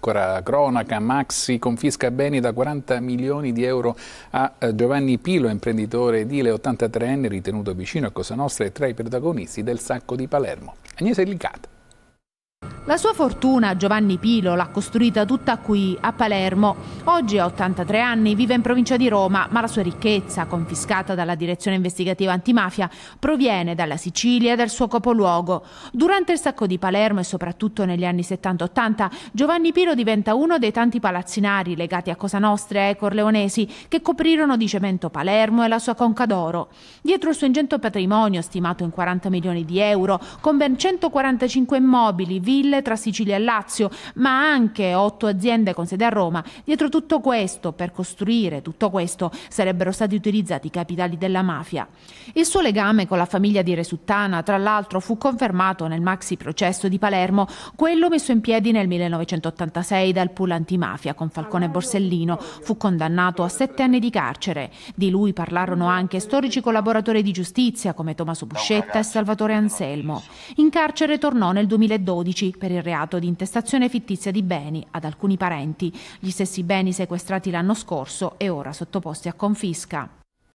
Ancora cronaca, Maxi confisca beni da 40 milioni di euro a eh, Giovanni Pilo, imprenditore edile 83enne ritenuto vicino a Cosa Nostra e tra i protagonisti del sacco di Palermo. Agnese Licata. La sua fortuna Giovanni Pilo l'ha costruita tutta qui, a Palermo. Oggi a 83 anni, vive in provincia di Roma, ma la sua ricchezza, confiscata dalla Direzione Investigativa Antimafia, proviene dalla Sicilia e dal suo capoluogo. Durante il sacco di Palermo e soprattutto negli anni 70-80, Giovanni Pilo diventa uno dei tanti palazzinari legati a Cosa Nostra e ai Corleonesi che coprirono di cemento Palermo e la sua conca d'oro. Dietro il suo ingento patrimonio, stimato in 40 milioni di euro, con ben 145 immobili, ville aziende tra Sicilia e Lazio, ma anche otto aziende con sede a Roma. Dietro tutto questo, per costruire tutto questo, sarebbero stati utilizzati i capitali della mafia. Il suo legame con la famiglia di Resuttana, tra l'altro, fu confermato nel maxi processo di Palermo, quello messo in piedi nel 1986 dal pool antimafia con Falcone Borsellino. Fu condannato a sette anni di carcere. Di lui parlarono anche storici collaboratori di giustizia come Tommaso Buscetta e Salvatore Anselmo. In carcere tornò nel 2012 per per il reato di intestazione fittizia di beni ad alcuni parenti, gli stessi beni sequestrati l'anno scorso e ora sottoposti a confisca.